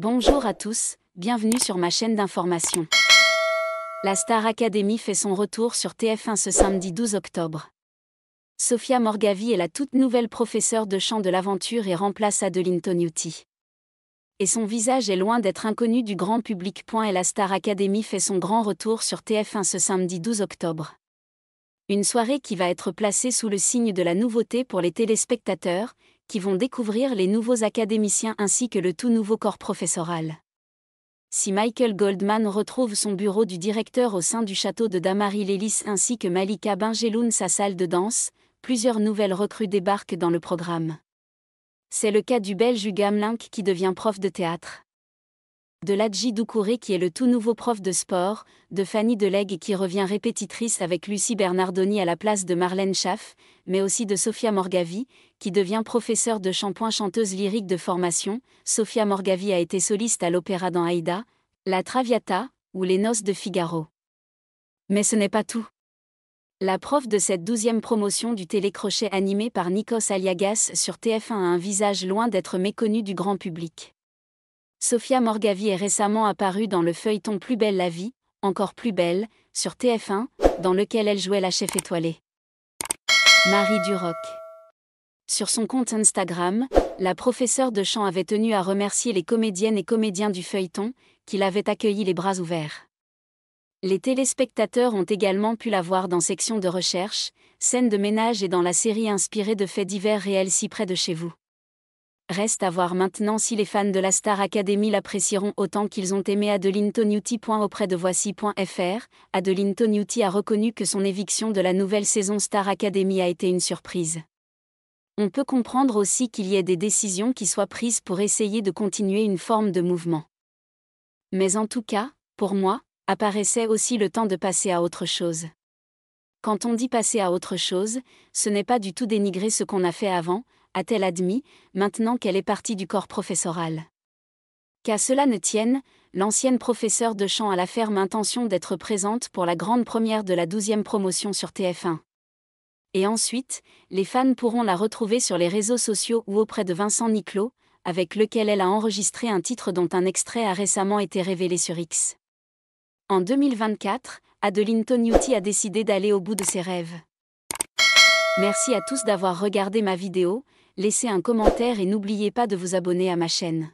Bonjour à tous, bienvenue sur ma chaîne d'information. La Star Academy fait son retour sur TF1 ce samedi 12 octobre. Sofia Morgavi est la toute nouvelle professeure de chant de l'aventure et remplace Adeline Tognuti. Et son visage est loin d'être inconnu du grand public. Et la Star Academy fait son grand retour sur TF1 ce samedi 12 octobre. Une soirée qui va être placée sous le signe de la nouveauté pour les téléspectateurs, qui vont découvrir les nouveaux académiciens ainsi que le tout nouveau corps professoral. Si Michael Goldman retrouve son bureau du directeur au sein du château de Damary Lélis ainsi que Malika Benjeloun sa salle de danse, plusieurs nouvelles recrues débarquent dans le programme. C'est le cas du Belge Jugam Link qui devient prof de théâtre de Ladji Doucouré qui est le tout nouveau prof de sport, de Fanny Delegue qui revient répétitrice avec Lucie Bernardoni à la place de Marlène Schaff, mais aussi de Sofia Morgavi, qui devient professeure de shampoing chanteuse lyrique de formation. Sofia Morgavi a été soliste à l'opéra dans Haïda, La Traviata ou Les Noces de Figaro. Mais ce n'est pas tout. La prof de cette douzième promotion du télécrochet animé par Nikos Aliagas sur TF1 a un visage loin d'être méconnu du grand public. Sophia Morgavi est récemment apparue dans le feuilleton Plus belle la vie, encore plus belle, sur TF1, dans lequel elle jouait la chef étoilée. Marie Duroc. Sur son compte Instagram, la professeure de chant avait tenu à remercier les comédiennes et comédiens du feuilleton, qui l'avaient accueilli les bras ouverts. Les téléspectateurs ont également pu la voir dans section de recherche, scène de ménage et dans la série inspirée de faits divers réels si près de chez vous. Reste à voir maintenant si les fans de la Star Academy l'apprécieront autant qu'ils ont aimé Adeline Tonyuti. Auprès de voici.fr, Adeline Tonyuti a reconnu que son éviction de la nouvelle saison Star Academy a été une surprise. On peut comprendre aussi qu'il y ait des décisions qui soient prises pour essayer de continuer une forme de mouvement. Mais en tout cas, pour moi, apparaissait aussi le temps de passer à autre chose. Quand on dit passer à autre chose, ce n'est pas du tout dénigrer ce qu'on a fait avant, a-t-elle admis, maintenant qu'elle est partie du corps professoral. Qu'à cela ne tienne, l'ancienne professeure de chant a la ferme intention d'être présente pour la grande première de la douzième promotion sur TF1. Et ensuite, les fans pourront la retrouver sur les réseaux sociaux ou auprès de Vincent Niclot, avec lequel elle a enregistré un titre dont un extrait a récemment été révélé sur X. En 2024, Adeline Toniuti a décidé d'aller au bout de ses rêves. Merci à tous d'avoir regardé ma vidéo, laissez un commentaire et n'oubliez pas de vous abonner à ma chaîne.